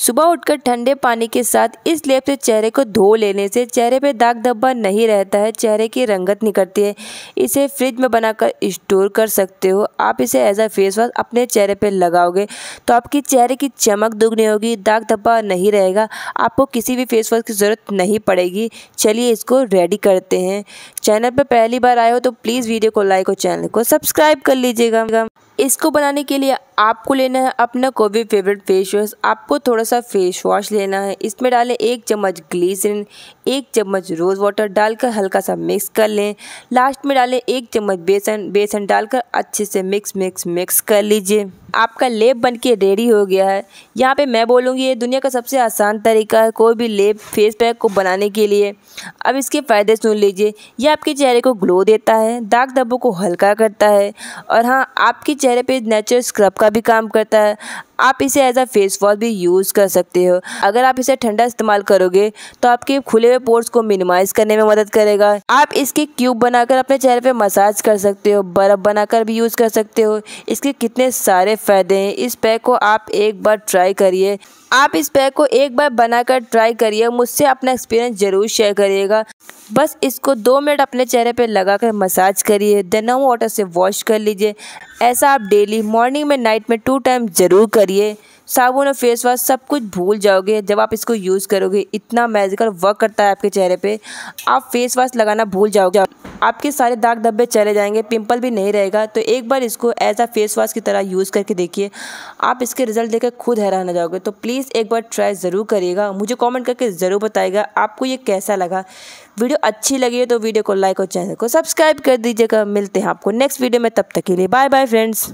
सुबह उठकर ठंडे पानी के साथ इस लेप से चेहरे को धो लेने से चेहरे पे दाग धब्बा नहीं रहता है चेहरे की रंगत निकलती है इसे फ्रिज में बनाकर स्टोर कर सकते हो आप इसे एज अ फेस वॉश अपने चेहरे पे लगाओगे तो आपकी चेहरे की चमक दुगनी होगी दाग धब्बा नहीं रहेगा आपको किसी भी फेस वॉश की ज़रूरत नहीं पड़ेगी चलिए इसको रेडी करते हैं चैनल पर पहली बार आए हो तो प्लीज़ वीडियो को लाइक और चैनल को सब्सक्राइब कर लीजिएगा इसको बनाने के लिए आपको लेना है अपना भी फेवरेट फेस वॉश आपको थोड़ा सा फेस वॉश लेना है इसमें डालें एक चम्मच ग्लीसरिन एक चम्मच रोज़ वाटर डालकर हल्का सा मिक्स कर लें लास्ट में डालें एक चम्मच बेसन बेसन डालकर अच्छे से मिक्स मिक्स मिक्स कर लीजिए आपका लेप बनके रेडी हो गया है यहाँ पे मैं बोलूँगी ये दुनिया का सबसे आसान तरीका है कोई भी लेप फेस पैक को बनाने के लिए अब इसके फ़ायदे सुन लीजिए यह आपके चेहरे को ग्लो देता है दाग धब्बों को हल्का करता है और हाँ आपके चेहरे पे नेचुरल स्क्रब का का भी काम करता है आप इसे एज अ फेस वॉश भी यूज़ कर सकते हो अगर आप इसे ठंडा इस्तेमाल करोगे तो आपके खुले हुए पोर्स को मिनिमाइज करने में मदद करेगा आप इसके क्यूब बनाकर अपने चेहरे पे मसाज कर सकते हो बर्फ़ बनाकर भी यूज़ कर सकते हो इसके कितने सारे फ़ायदे हैं इस पैक को आप एक बार ट्राई करिए आप इस पैक को एक बार बनाकर ट्राई करिए मुझसे अपना एक्सपीरियंस ज़रूर शेयर करिएगा बस इसको दो मिनट अपने चेहरे पर लगा मसाज करिए देन वाटर से वॉश कर लीजिए ऐसा आप डेली मॉर्निंग में नाइट नाइट में टू टाइम ज़रूर करिए साबुन और फेस वॉश सब कुछ भूल जाओगे जब आप इसको यूज़ करोगे इतना मैजिकल वर्क करता है आपके चेहरे पे आप फेस वॉश लगाना भूल जाओगे आपके सारे दाग धब्बे चले जाएंगे पिंपल भी नहीं रहेगा तो एक बार इसको एज आ फेस वॉश की तरह यूज़ करके देखिए आप इसके रिजल्ट देखकर खुद हैरान हो जाओगे तो प्लीज़ एक बार ट्राई ज़रूर करिएगा मुझे कॉमेंट करके ज़रूर बताएगा आपको ये कैसा लगा वीडियो अच्छी लगी है तो वीडियो को लाइक और चैनल को सब्सक्राइब कर दीजिएगा मिलते हैं आपको नेक्स्ट वीडियो में तब तक के लिए बाय बाय फ्रेंड्स